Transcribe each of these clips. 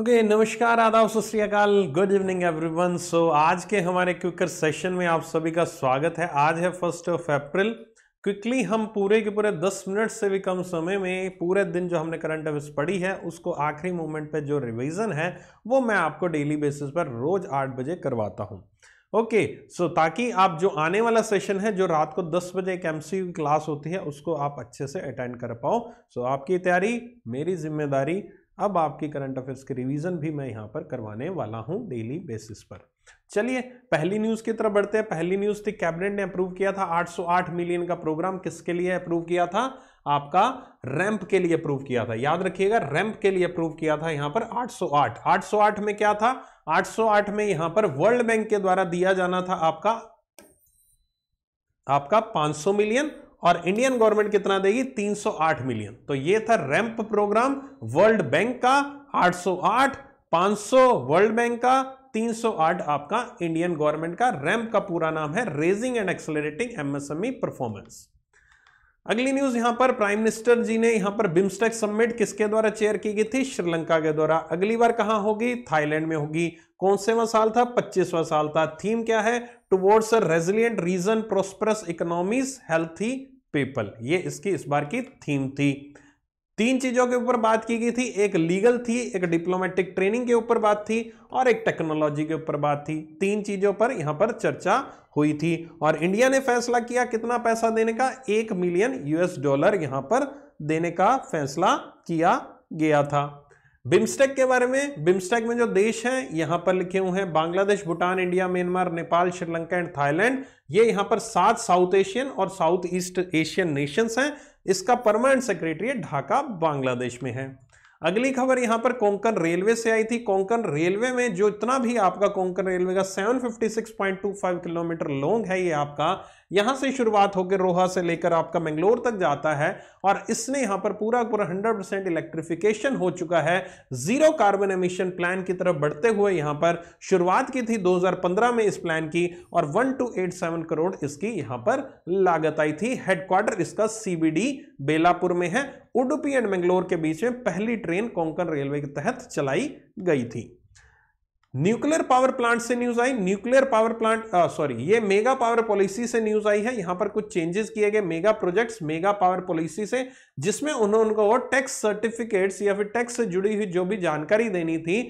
okay okay, नमस्कार आदाब सत्याकाल गुड इवनिंग एवरीवन सो आज के हमारे क्विकर सेशन में आप सभी का स्वागत है आज है फर्स्ट ऑफ अप्रैल क्विकली हम पूरे के पूरे 10 मिनट से भी कम समय में पूरे दिन जो हमने करंट अफेयर्स पढ़ी है उसको आखिरी मोमेंट पे जो रिवीजन है वो मैं आपको डेली बेसिस पर रोज आठ बजे करवाता हूँ ओके सो ताकि आप जो आने वाला सेशन है जो रात को दस बजे एक एम क्लास होती है उसको आप अच्छे से अटेंड कर पाओ सो so, आपकी तैयारी मेरी जिम्मेदारी अब आपकी करंट अफेयर्स के रिवीजन भी मैं यहां पर करवाने वाला हूं डेली बेसिस पर चलिए पहली न्यूज़ की तरफ बढ़ते हैं पहली न्यूज़ थी कैबिनेट ने अप्रूव किया था 808 मिलियन का प्रोग्राम किसके लिए अप्रूव किया था आपका रैंप के लिए अप्रूव किया था याद रखिएगा रैंप के लिए अप्रूव किया था यहां पर 808 808 में क्या था 808 में यहां पर वर्ल्ड बैंक के द्वारा दिया जाना था आपका आपका 500 मिलियन और इंडियन गवर्नमेंट कितना देगी 308 मिलियन तो ये था रैंप प्रोग्राम वर्ल्ड बैंक का 808 500 वर्ल्ड बैंक का 308 आपका इंडियन गवर्नमेंट का रैंप का पूरा नाम है raising and accelerating MSME performance अगली न्यूज यहां पर प्राइम मिनिस्टर जी ने यहां पर बिम्स्टेक समिट किसके द्वारा चेयर की गई थी श्रीलंका के द्वारा अगली बार कहां होगी थाईलैंड में होगी कौन सेवा साल था पच्चीसवा साल था थीम क्या है towards resilient region prosperous economies healthy people ये इसकी इस बार की थीम थी तीन चीजों के ऊपर बात की गई थी एक लीगल थी एक डिप्लोमेटिक ट्रेनिंग के ऊपर बात थी और एक टेक्नोलॉजी के ऊपर बात थी तीन चीजों पर यहां पर चर्चा हुई थी और इंडिया ने फैसला किया कितना पैसा देने का एक मिलियन यूएस डॉलर यहां पर देने का फैसला किया गया था बिम्स्टेक के बारे में बिम्स्टेक में जो देश हैं यहां पर लिखे हुए हैं Bangladesh Bhutan India Myanmar Nepal Sri Lanka and Thailand ये यहां पर सात साउथ एशियन और साउथ ईस्ट एशियन नेशंस हैं इसका परमानेंट सेक्रेटरी ढाका बांग्लादेश में है अगली खबर यहां पर कोंकण रेलवे से आई थी कोंकण रेलवे में जो इतना भी आपका कोंकण रेलवे का 756.25 किलोमीटर लॉन्ग है ये आपका यहां से शुरुआत होकर रोहा से लेकर आपका मंगलोर तक जाता है और इसने यहां पर पूरा पूरा 100 परसेंट इलेक्ट्रिफिकेशन हो चुका है जीरो कार्बन एमिशन प्लान की तरफ बढ़ते हुए यहां पर शुरुआत की थी 2015 में इस प्लान की और 1287 करोड़ इसकी यहाँ पर लागत आई थी हेडक्वार्टर इसका सीबीडी बेलापुर में है उडुपी एंड मैंगलोर के बीच में पहली ट्रेन कोंकण रेलवे के तहत चलाई गई थी न्यूक्लियर पावर प्लांट से न्यूज आई न्यूक्लियर पावर प्लांट सॉरी ये मेगा पावर पॉलिसी से न्यूज आई है यहां पर कुछ चेंजेस किए गए mega projects mega power policy से जिसमें उन्होंने उनको टैक्स सर्टिफिकेट्स या फिर टैक्स से जुड़ी हुई जो भी जानकारी देनी थी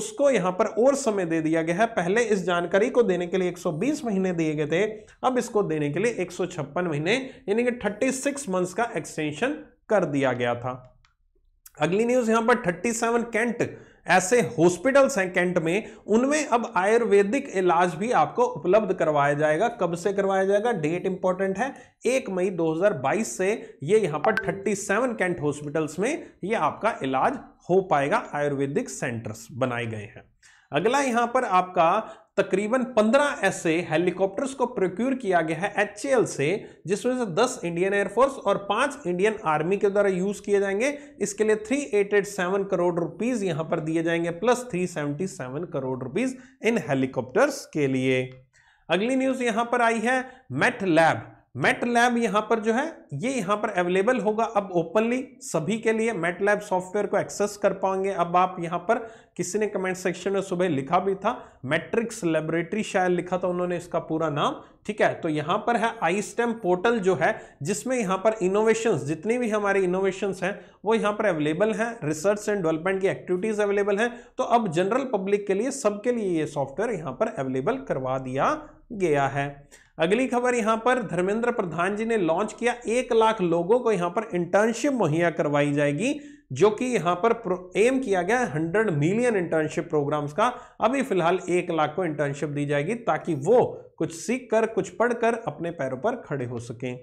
उसको यहां पर और समय दे दिया गया है पहले इस जानकारी को देने के लिए 120 महीने दिए गए थे अब इसको देने के लिए 156 महीने यानी कि 36 मंथ्स का एक्सटेंशन कर दिया गया था अगली न्यूज यहां पर 37 कैंट ऐसे हॉस्पिटल्स हैं कैंट में उनमें अब आयुर्वेदिक इलाज भी आपको उपलब्ध करवाया जाएगा कब से करवाया जाएगा डेट इंपॉर्टेंट है एक मई 2022 से ये यहां पर 37 कैंट हॉस्पिटल्स में ये आपका इलाज हो पाएगा आयुर्वेदिक सेंटर्स बनाए गए हैं अगला यहां पर आपका तकरीबन 15 ऐसे हेलीकॉप्टर्स को प्रोक्यूर किया गया है एच से जिसमें से 10 इंडियन एयरफोर्स और 5 इंडियन आर्मी के द्वारा यूज किए जाएंगे इसके लिए 387 करोड़ रुपीस यहां पर दिए जाएंगे प्लस 377 करोड़ रुपीस इन हेलीकॉप्टर्स के लिए अगली न्यूज यहां पर आई है मेट लैब मेट लैब यहां पर जो है ये यहां पर अवेलेबल होगा अब ओपनली सभी के लिए मेट लैब सॉफ्टवेयर को एक्सेस कर पाएंगे अब आप यहां पर किसी ने कमेंट सेक्शन में सुबह लिखा भी था मैट्रिक्स लेबोरेटरी शायद लिखा था उन्होंने इसका पूरा नाम ठीक है तो यहां पर है आई स्टेम पोर्टल जो है जिसमें यहां पर इनोवेशन जितनी भी हमारे इनोवेशन हैं वो यहां पर अवेलेबल हैं रिसर्च एंड डेवलपमेंट की एक्टिविटीज अवेलेबल हैं तो अब जनरल पब्लिक के लिए सबके लिए ये सॉफ्टवेयर यहां पर अवेलेबल करवा दिया गया है अगली खबर यहां पर धर्मेंद्र प्रधान जी ने लॉन्च किया एक लाख लोगों को यहां पर इंटर्नशिप मुहैया करवाई जाएगी जो कि यहां पर एम किया गया हंड्रेड मिलियन इंटर्नशिप प्रोग्राम्स का अभी फिलहाल एक लाख को इंटर्नशिप दी जाएगी ताकि वो कुछ सीख कर कुछ पढ़कर अपने पैरों पर खड़े हो सकें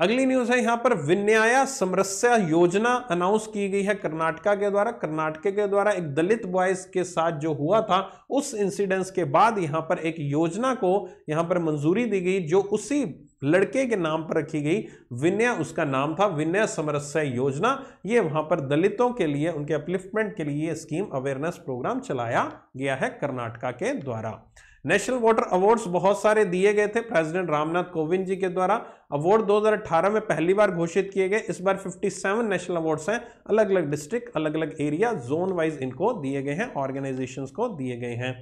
अगली न्यूज है यहां पर विन्याया समरस्या योजना अनाउंस की गई है कर्नाटका के द्वारा कर्नाटक के द्वारा एक दलित बॉयज के साथ जो हुआ था उस इंसिडेंस के बाद यहां पर एक योजना को यहां पर मंजूरी दी गई जो उसी लड़के के नाम पर रखी गई विनय उसका नाम था विनय समरस्या योजना ये वहां पर दलितों के लिए उनके अपलिफ्टमेंट के लिए स्कीम अवेयरनेस प्रोग्राम चलाया गया है कर्नाटका के द्वारा नेशनल वाटर अवार्ड्स बहुत सारे दिए गए थे प्रेसिडेंट रामनाथ कोविंद जी के द्वारा अवार्ड 2018 में पहली बार घोषित किए गए इस बार 57 नेशनल अवार्ड्स हैं अलग अलग डिस्ट्रिक्ट अलग अलग एरिया जोन वाइज इनको दिए गए हैं ऑर्गेनाइजेशन को दिए गए हैं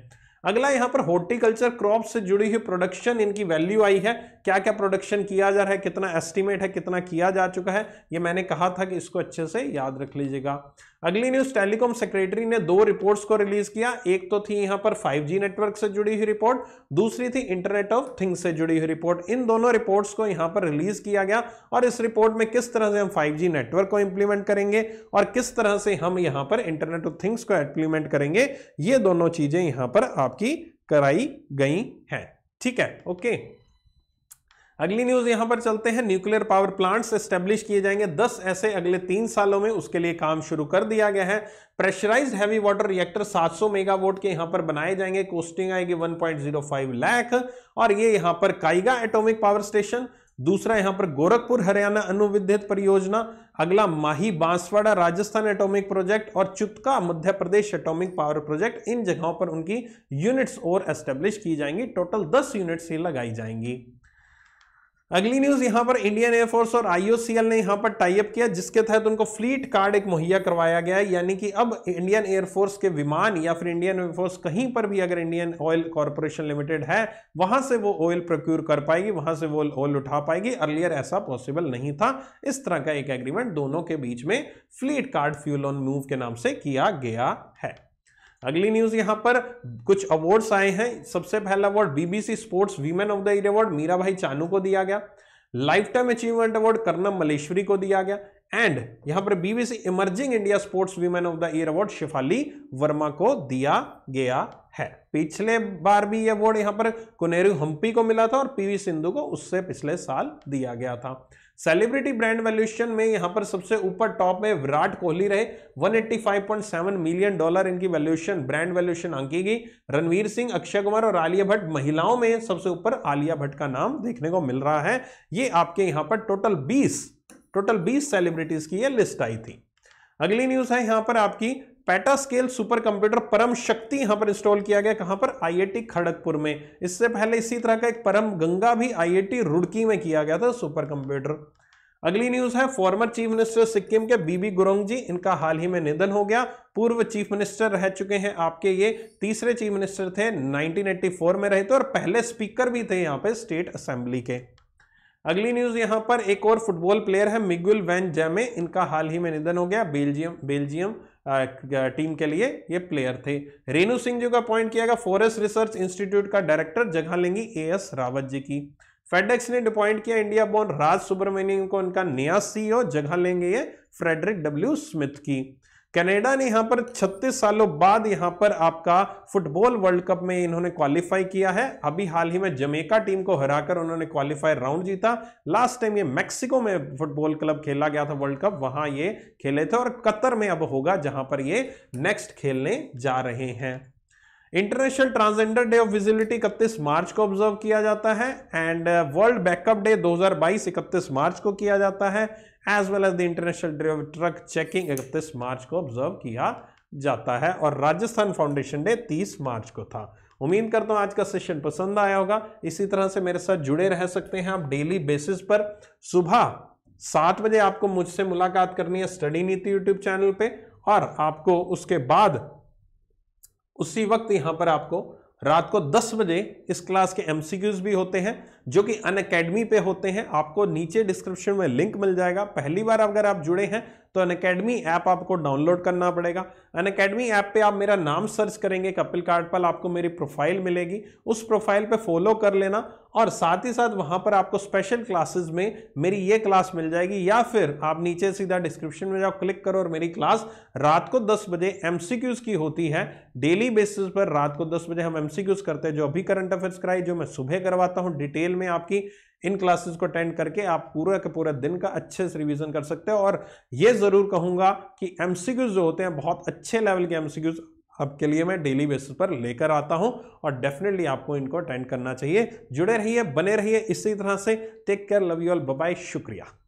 अगला यहाँ पर हॉर्टिकल्चर क्रॉप से जुड़ी हुई प्रोडक्शन इनकी वैल्यू आई है क्या क्या प्रोडक्शन किया जा रहा है कितना एस्टिमेट है कितना किया जा चुका है ये मैंने कहा था कि इसको अच्छे से याद रख लीजिएगा अगली न्यूज टेलीकॉम सेक्रेटरी ने दो रिपोर्ट्स को रिलीज किया एक तो थी यहां पर 5G नेटवर्क से जुड़ी हुई रिपोर्ट दूसरी थी इंटरनेट ऑफ थिंग्स से जुड़ी हुई रिपोर्ट इन दोनों रिपोर्ट्स को यहां पर रिलीज किया गया और इस रिपोर्ट में किस तरह से हम 5G नेटवर्क को इंप्लीमेंट करेंगे और किस तरह से हम यहां पर इंटरनेट ऑफ थिंग्स को इंप्लीमेंट करेंगे ये दोनों चीजें यहां पर आपकी कराई गई हैं ठीक है ओके अगली न्यूज यहां पर चलते हैं न्यूक्लियर पावर प्लांट्स एस्टेब्लिश किए जाएंगे 10 ऐसे अगले तीन सालों में उसके लिए काम शुरू कर दिया गया है pressurized heavy water reactor 700 megawatt के यहां पर बनाए जाएंगे कोस्टिंग आएगी 1.05 लाख और ये यहां पर काइगा एटॉमिक पावर स्टेशन दूसरा यहां पर गोरखपुर हरियाणा अनुविद्युत परियोजना अगला माही बांसवाड़ा राजस्थान एटॉमिक प्रोजेक्ट और Chutka Madhya Pradesh atomic power project इन जगहों पर उनकी यूनिट्स और एस्टेब्लिश की जाएंगी टोटल 10 यूनिट्स ही लगाई जाएंगी अगली न्यूज यहां पर इंडियन एयरफोर्स और आईओसीएल ने यहां पर टाइप किया जिसके तहत उनको फ्लीट कार्ड एक मुहैया करवाया गया है यानी कि अब इंडियन एयरफोर्स के विमान या फिर इंडियन एयरफोर्स कहीं पर भी अगर इंडियन ऑयल कॉरपोरेशन लिमिटेड है वहां से वो ऑयल प्रोक्यूर कर पाएगी वहां से वो ऑयल उठा पाएगी अर्लियर ऐसा पॉसिबल नहीं था इस तरह का एक एग्रीमेंट दोनों के बीच में fleet card fuel on move के नाम से किया गया है अगली न्यूज यहां पर कुछ अवार्ड्स आए हैं सबसे पहला award BBC sports women of the year award Mirabai Chanu को दिया गया lifetime achievement award Karnam Malleswari को दिया गया एंड यहां पर BBC emerging India sports women of the year award Shafali Verma को दिया गया है पिछले बार भी ये अवार्ड यहां पर कुनेरू हम्पी को मिला था और पीवी सिंधु को उससे पिछले साल दिया गया था सेलिब्रिटी ब्रांड वैल्यूएशन में यहां पर सबसे ऊपर टॉप में विराट कोहली रहे 185.7 मिलियन डॉलर इनकी वैल्यूएशन ब्रांड वैल्यूएशन आंकी गई रणवीर सिंह अक्षय कुमार और आलिया भट्ट महिलाओं में सबसे ऊपर आलिया भट्ट का नाम देखने को मिल रहा है ये आपके यहां पर टोटल बीस टोटल बीस सेलिब्रिटीज की यह लिस्ट आई थी अगली न्यूज है यहां पर आपकी पेटा स्केल सुपर कंप्यूटर परम शक्ति यहां पर इंस्टॉल किया गया कहां पर आईआईटी खड़गपुर में इससे पहले इसी तरह का एक परम गंगा भी आईआईटी रुड़की में किया गया था सुपर कंप्यूटर अगली न्यूज है फॉर्मर चीफ मिनिस्टर सिक्किम के बीबी गुरोंग जी इनका हाल ही में निधन हो गया पूर्व चीफ मिनिस्टर रह चुके हैं आपके ये तीसरे चीफ मिनिस्टर थे 1984 में रहे थे और पहले स्पीकर भी थे यहाँ पे स्टेट असेंबली के अगली न्यूज यहाँ पर एक और फुटबॉल प्लेयर है मिगुल वैन जैमे इनका हाल ही में निधन हो गया बेल्जियम बेल्जियम टीम के लिए ये प्लेयर थे रेणु सिंह जी का अपॉइंट किया गया फॉरेस्ट रिसर्च इंस्टीट्यूट का डायरेक्टर जगह लेंगी ए एस रावत जी की फेडेक्स ने अपॉइंट किया इंडिया बोर्न राज सुब्रमण्यम को उनका नया सीईओ e जगह लेंगे ये फ्रेडरिक डब्ल्यू स्मिथ की कनाडा ने यहां पर 36 सालों बाद यहां पर आपका फुटबॉल वर्ल्ड कप में इन्होंने क्वालिफाई किया है अभी हाल ही में जमेका टीम को हराकर उन्होंने क्वालिफाई राउंड जीता लास्ट टाइम ये मेक्सिको में फुटबॉल क्लब खेला गया था वर्ल्ड कप वहां ये खेले थे और कतर में अब होगा जहां पर ये नेक्स्ट खेलने जा रहे हैं international transgender day of visibility इकतीस मार्च को ऑब्जर्व किया जाता है एंड वर्ल्ड बैकअप डे 2022 इकतीस मार्च को किया जाता है as well as the international truck checking इकतीस मार्च को ऑब्जर्व किया जाता है और राजस्थान फाउंडेशन डे 30 मार्च को था उम्मीद करता हूँ आज का सेशन पसंद आया होगा इसी तरह से मेरे साथ जुड़े रह सकते हैं आप डेली बेसिस पर सुबह सात बजे आपको मुझसे मुलाकात करनी है स्टडी नीति यूट्यूब चैनल पे और आपको उसके बाद उसी वक्त यहां पर आपको रात को दस बजे इस क्लास के एमसीक्यूज भी होते हैं जो कि अन अकेडमी पे होते हैं आपको नीचे डिस्क्रिप्शन में लिंक मिल जाएगा पहली बार अगर आप जुड़े हैं तो अन अकेडमी ऐप आपको डाउनलोड करना पड़ेगा अन अकेडमी ऐप पे आप मेरा नाम सर्च करेंगे कपिल पर आपको मेरी प्रोफाइल मिलेगी उस प्रोफाइल पे फॉलो कर लेना और साथ ही साथ वहां पर आपको स्पेशल क्लासेस में मेरी ये क्लास मिल जाएगी या फिर आप नीचे सीधा डिस्क्रिप्शन में जाओ क्लिक करो और मेरी क्लास रात को दस बजे एमसीक्यूज की होती है डेली बेसिस पर रात को दस बजे हम एमसीक्यूज करते हैं जो अभी करंट अफेयर्स कराई जो मैं सुबह करवाता हूँ डिटेल डिटेल में आपकी इन क्लासेस को अटेंड करके आप पूरा के पूरा दिन का अच्छे से रिवीजन कर सकते हैं और ये ज़रूर कहूंगा कि एमसीक्यूज जो होते हैं बहुत अच्छे लेवल के एमसीक्यूज आपके लिए मैं डेली बेसिस पर लेकर आता हूं और डेफिनेटली आपको इनको अटेंड करना चाहिए जुड़े रहिए बने रहिए इसी तरह से take care love you all bye शुक्रिया